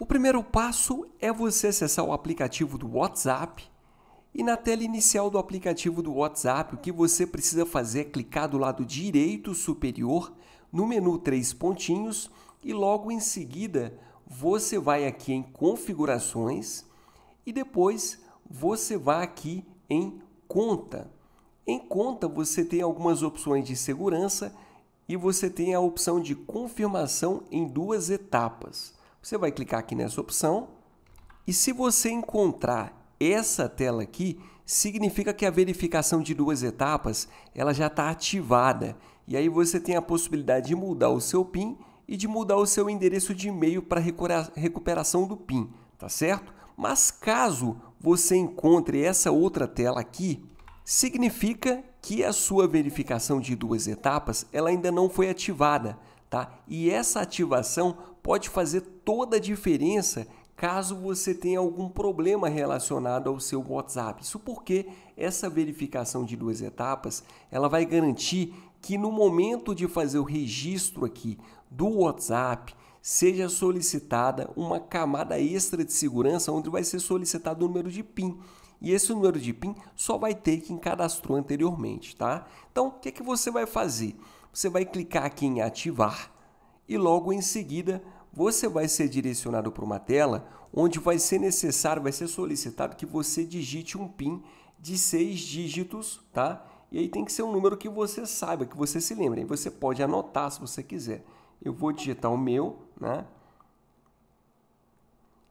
O primeiro passo é você acessar o aplicativo do WhatsApp e na tela inicial do aplicativo do WhatsApp, o que você precisa fazer é clicar do lado direito superior no menu três pontinhos e logo em seguida você vai aqui em configurações e depois você vai aqui em conta. Em conta você tem algumas opções de segurança e você tem a opção de confirmação em duas etapas. Você vai clicar aqui nessa opção e se você encontrar essa tela aqui, significa que a verificação de duas etapas ela já está ativada. E aí você tem a possibilidade de mudar o seu PIN e de mudar o seu endereço de e-mail para recuperação do PIN, tá certo? Mas caso você encontre essa outra tela aqui, significa que a sua verificação de duas etapas ela ainda não foi ativada, tá? E essa ativação pode fazer toda a diferença caso você tenha algum problema relacionado ao seu WhatsApp. Isso porque essa verificação de duas etapas, ela vai garantir que no momento de fazer o registro aqui do WhatsApp, seja solicitada uma camada extra de segurança onde vai ser solicitado o número de PIN. E esse número de PIN só vai ter quem cadastrou anteriormente, tá? Então, o que, é que você vai fazer? Você vai clicar aqui em ativar e logo em seguida você vai ser direcionado para uma tela onde vai ser necessário, vai ser solicitado que você digite um PIN de seis dígitos, tá? E aí tem que ser um número que você saiba, que você se lembre. Você pode anotar se você quiser. Eu vou digitar o meu, né?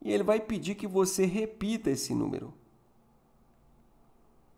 E ele vai pedir que você repita esse número.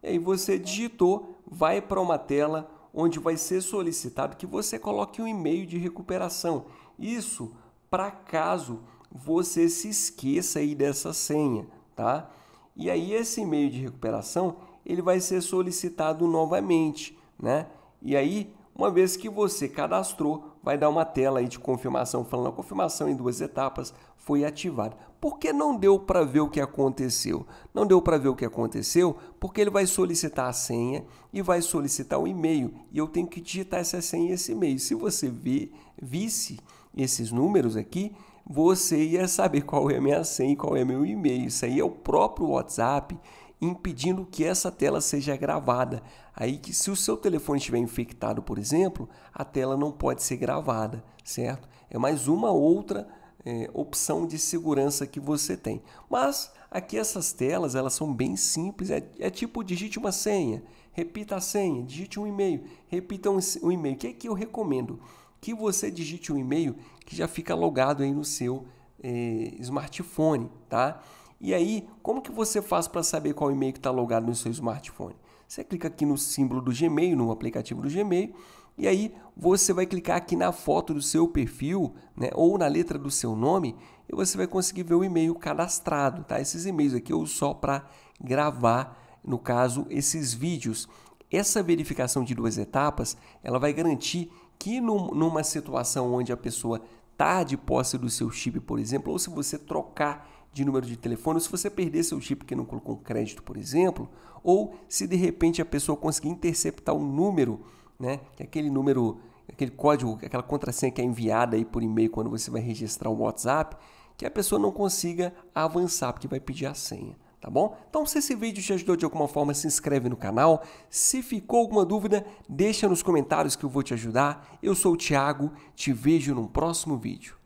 E aí você digitou, vai para uma tela onde vai ser solicitado que você coloque um e-mail de recuperação. Isso para caso você se esqueça aí dessa senha, tá? E aí esse e-mail de recuperação, ele vai ser solicitado novamente, né? E aí, uma vez que você cadastrou, vai dar uma tela aí de confirmação falando a confirmação em duas etapas foi ativada. Por que não deu para ver o que aconteceu? Não deu para ver o que aconteceu porque ele vai solicitar a senha e vai solicitar o um e-mail e eu tenho que digitar essa senha e esse e-mail. Se você vê, visse esses números aqui, você ia saber qual é a minha senha e qual é meu e-mail. Isso aí é o próprio WhatsApp impedindo que essa tela seja gravada. Aí que se o seu telefone estiver infectado, por exemplo, a tela não pode ser gravada, certo? É mais uma outra é, opção de segurança que você tem. Mas aqui essas telas elas são bem simples, é, é tipo digite uma senha, repita a senha, digite um e-mail, repita um, um e-mail. O que é que eu recomendo? Que você digite um e-mail que já fica logado aí no seu eh, smartphone, tá? E aí, como que você faz para saber qual e-mail que está logado no seu smartphone? Você clica aqui no símbolo do Gmail, no aplicativo do Gmail, e aí você vai clicar aqui na foto do seu perfil, né, ou na letra do seu nome, e você vai conseguir ver o e-mail cadastrado, tá? Esses e-mails aqui eu só para gravar, no caso, esses vídeos. Essa verificação de duas etapas, ela vai garantir que num, numa situação onde a pessoa aumentar de posse do seu chip, por exemplo, ou se você trocar de número de telefone, ou se você perder seu chip que não colocou crédito, por exemplo, ou se de repente a pessoa conseguir interceptar um número, né, é aquele número, aquele código, aquela contrassenha que é enviada aí por e-mail quando você vai registrar um WhatsApp, que a pessoa não consiga avançar, porque vai pedir a senha tá bom? Então, se esse vídeo te ajudou de alguma forma, se inscreve no canal. Se ficou alguma dúvida, deixa nos comentários que eu vou te ajudar. Eu sou o Thiago, te vejo no próximo vídeo.